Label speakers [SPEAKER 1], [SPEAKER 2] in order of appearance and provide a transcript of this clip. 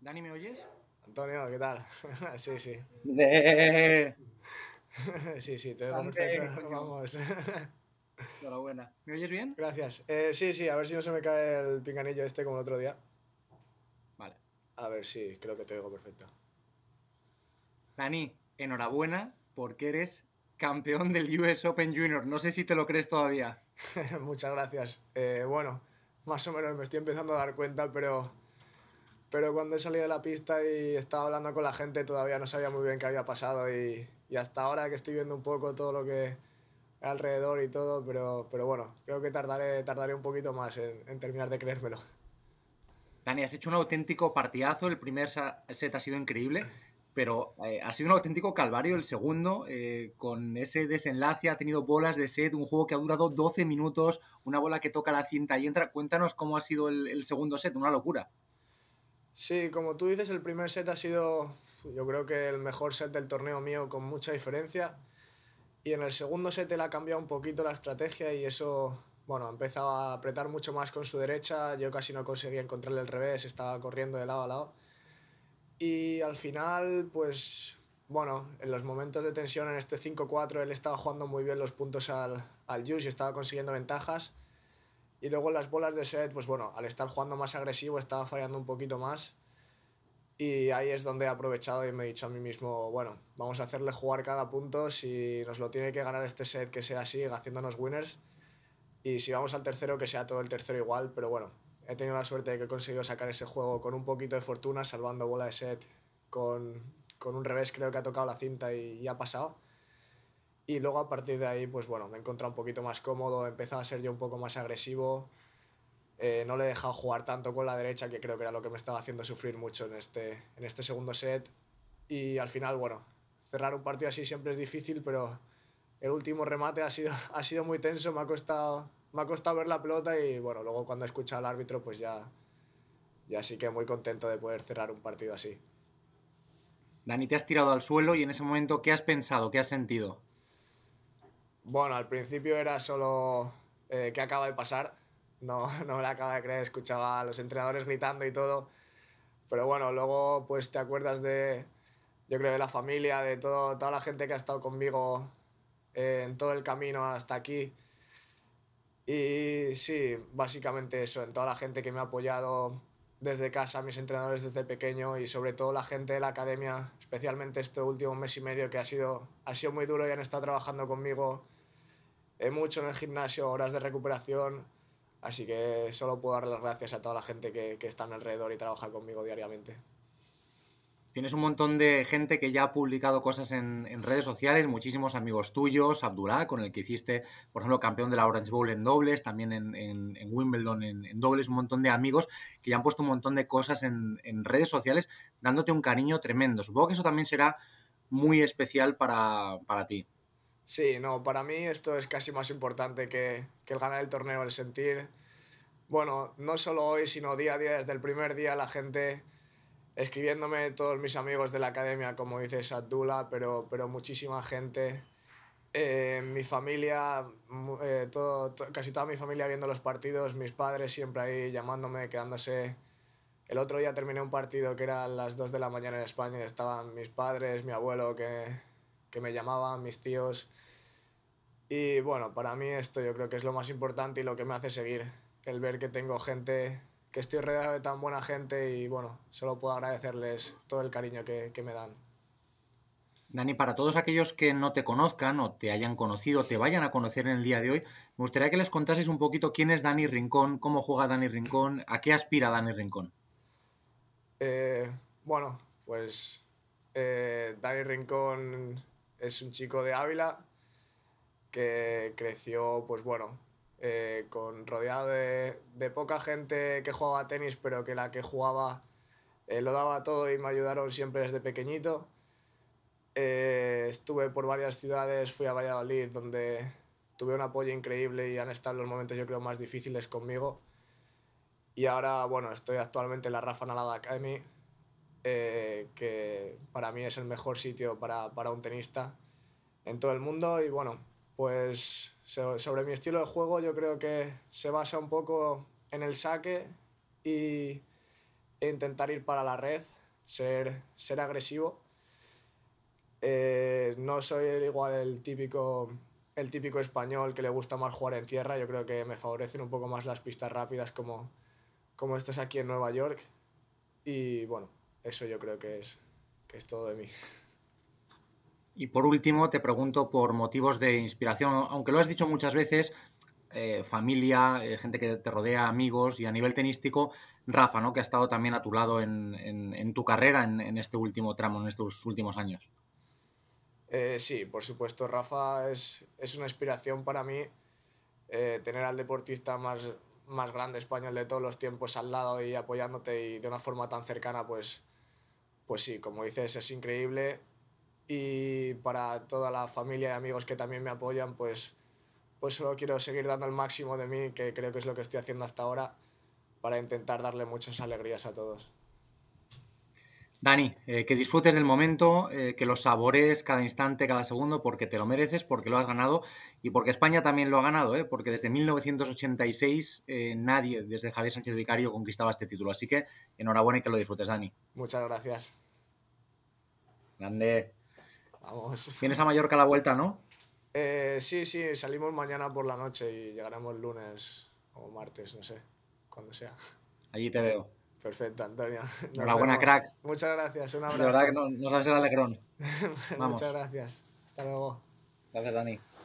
[SPEAKER 1] Dani, ¿me oyes?
[SPEAKER 2] Antonio, ¿qué tal? sí, sí. sí, sí, te oigo perfecto. Vamos.
[SPEAKER 1] Enhorabuena. ¿Me oyes bien?
[SPEAKER 2] Gracias. Eh, sí, sí, a ver si no se me cae el pinganillo este como el otro día.
[SPEAKER 1] Vale. A ver si creo que te oigo perfecto. Dani, enhorabuena porque eres campeón del US Open Junior. No sé si te lo crees todavía. Muchas
[SPEAKER 2] gracias. Eh, bueno, más o menos me estoy empezando a dar cuenta, pero pero cuando he salido de la pista y estaba hablando con la gente, todavía no sabía muy bien qué había pasado. Y, hasta ahora que estoy viendo un poco todo lo que alrededor y todo, pero, pero bueno, creo que tardaré, tardaré un poquito más en, terminar de creérmelo.
[SPEAKER 1] Dani, has hecho un auténtico partidazo. El primer set ha sido increíble, pero eh, ha sido un auténtico calvario el segundo. Eh, con ese desenlace ha tenido bolas de set, un juego que ha durado 12 minutos, una bola que toca la cinta y entra. Cuéntanos cómo ha sido el segundo set, una locura. Sí,
[SPEAKER 2] como tú dices, el primer set ha sido yo creo que el mejor set del torneo mío con mucha diferencia. Y en el segundo set él ha cambiado un poquito la estrategia y eso, bueno, empezaba a apretar mucho más con su derecha, yo casi no conseguía encontrarle el revés, estaba corriendo de lado a lado. Y al final, pues, bueno, en los momentos de tensión en este 5-4 él estaba jugando muy bien los puntos al, al y estaba consiguiendo ventajas. Y luego las bolas de set, pues bueno, al estar jugando más agresivo estaba fallando un poquito más. Y ahí es donde he aprovechado y me he dicho a mí mismo, bueno, vamos a hacerle jugar cada punto, si nos lo tiene que ganar este set que sea así, haciéndonos winners. Y si vamos al tercero, que sea todo el tercero igual, pero bueno, he tenido la suerte de que he conseguido sacar ese juego con un poquito de fortuna, salvando bola de set, con, un revés creo que ha tocado la cinta y, ya ha pasado. Y luego a partir de ahí, pues bueno, me he encontrado un poquito más cómodo, he empezado a ser yo un poco más agresivo. Eh, no le he dejado jugar tanto con la derecha, que creo que era lo que me estaba haciendo sufrir mucho en este, en este segundo set. Y al final, bueno, cerrar un partido así siempre es difícil, pero el último remate ha sido, ha sido muy tenso, me ha, costado, me ha costado ver la pelota y bueno, luego cuando he escuchado al árbitro, pues ya, ya sí que muy contento de poder
[SPEAKER 1] cerrar un partido así. Dani, te has tirado al suelo y en ese momento, ¿qué has pensado? ¿Qué has sentido?
[SPEAKER 2] Bueno, al principio era solo eh, qué acaba de pasar. No, no me la acaba de creer, escuchaba a los entrenadores gritando y todo. Pero bueno, luego pues te acuerdas de, yo creo, de la familia, de todo, toda la gente que ha estado conmigo eh, en todo el camino hasta aquí. Y sí, básicamente eso, en toda la gente que me ha apoyado desde casa, mis entrenadores desde pequeño y sobre todo la gente de la academia, especialmente este último mes y medio que ha sido, ha sido muy duro y han estado trabajando conmigo He mucho en el gimnasio, horas de recuperación, así que solo puedo dar las gracias a toda la gente que, está alrededor y trabaja conmigo diariamente.
[SPEAKER 1] Tienes un montón de gente que ya ha publicado cosas en, redes sociales, muchísimos amigos tuyos, Abdullah, con el que hiciste, por ejemplo, campeón de la Orange Bowl en dobles, también en, Wimbledon en, dobles, un montón de amigos que ya han puesto un montón de cosas en, redes sociales, dándote un cariño tremendo. Supongo que eso también será muy especial para, para ti.
[SPEAKER 2] Sí, no, para mí esto es casi más importante que, el ganar el torneo, el sentir, bueno, no solo hoy, sino día a día, desde el primer día la gente escribiéndome todos mis amigos de la academia, como dices, Abdullah, pero, pero muchísima gente. Eh, mi familia, eh, casi toda mi familia viendo los partidos, mis padres siempre ahí llamándome, quedándose. El otro día terminé un partido que era a las 2 de la mañana en España y estaban mis padres, mi abuelo, que que me llamaban, mis tíos. Y bueno, para mí esto yo creo que es lo más importante y lo que me hace seguir, el ver que tengo gente, que estoy rodeado de tan buena gente y bueno, solo puedo agradecerles todo el cariño que, me dan.
[SPEAKER 1] Dani, para todos aquellos que no te conozcan o te hayan conocido, te vayan a conocer en el día de hoy, me gustaría que les contases un poquito quién es Dani Rincón, cómo juega Dani Rincón, a qué aspira Dani Rincón.
[SPEAKER 2] Eh, bueno, pues eh, Dani Rincón es un chico de Ávila que creció, pues bueno, eh, con, rodeado de, poca gente que jugaba tenis, pero que la que jugaba eh, lo daba todo y me ayudaron siempre desde pequeñito. Eh, estuve por varias ciudades, fui a Valladolid, donde tuve un apoyo increíble y han estado los momentos, yo creo, más difíciles conmigo. Y ahora, bueno, estoy actualmente en la Rafa Nalada Academy, eh, que para mí es el mejor sitio para, para, un tenista en todo el mundo. Y bueno, pues sobre mi estilo de juego yo creo que se basa un poco en el saque y, e intentar ir para la red, ser, ser agresivo. Eh, no soy igual el típico, el típico español que le gusta más jugar en tierra, yo creo que me favorecen un poco más las pistas rápidas como, como estas aquí en Nueva York. Y bueno, eso yo creo que es, que es todo de mí.
[SPEAKER 1] Y por último, te pregunto por motivos de inspiración, aunque lo has dicho muchas veces, eh, familia, eh, gente que te rodea, amigos y a nivel tenístico, Rafa, ¿no? que ha estado también a tu lado en, en, tu carrera en, este último tramo, en estos últimos años.
[SPEAKER 2] Eh, sí, por supuesto, Rafa es, es una inspiración para mí tener al deportista más, más grande español de todos los tiempos al lado y apoyándote y de una forma tan cercana, pues pues sí, como dices, es increíble. Y para toda la familia y amigos que también me apoyan, pues, pues solo quiero seguir dando el máximo de mí, que creo que es lo que estoy haciendo hasta ahora, para intentar darle muchas alegrías a todos.
[SPEAKER 1] Dani, eh, que disfrutes del momento, eh, que lo sabores cada instante, cada segundo, porque te lo mereces, porque lo has ganado y porque España también lo ha ganado, eh, porque desde 1986 nadie, desde Javier Sánchez Vicario, conquistaba este título. Así que enhorabuena y que lo disfrutes, Dani.
[SPEAKER 2] Muchas gracias.
[SPEAKER 1] Grande. Vamos. Tienes a Mallorca a la vuelta, ¿no?
[SPEAKER 2] sí, sí, salimos mañana por la noche y llegaremos lunes o martes, no sé, cuando sea. Allí te veo. Perfecto, Antonio.
[SPEAKER 1] Nos buena crack.
[SPEAKER 2] Muchas gracias. Un abrazo. De verdad que no,
[SPEAKER 1] no sabes el alegrón. Muchas
[SPEAKER 2] gracias. Hasta luego.
[SPEAKER 1] Gracias, Dani.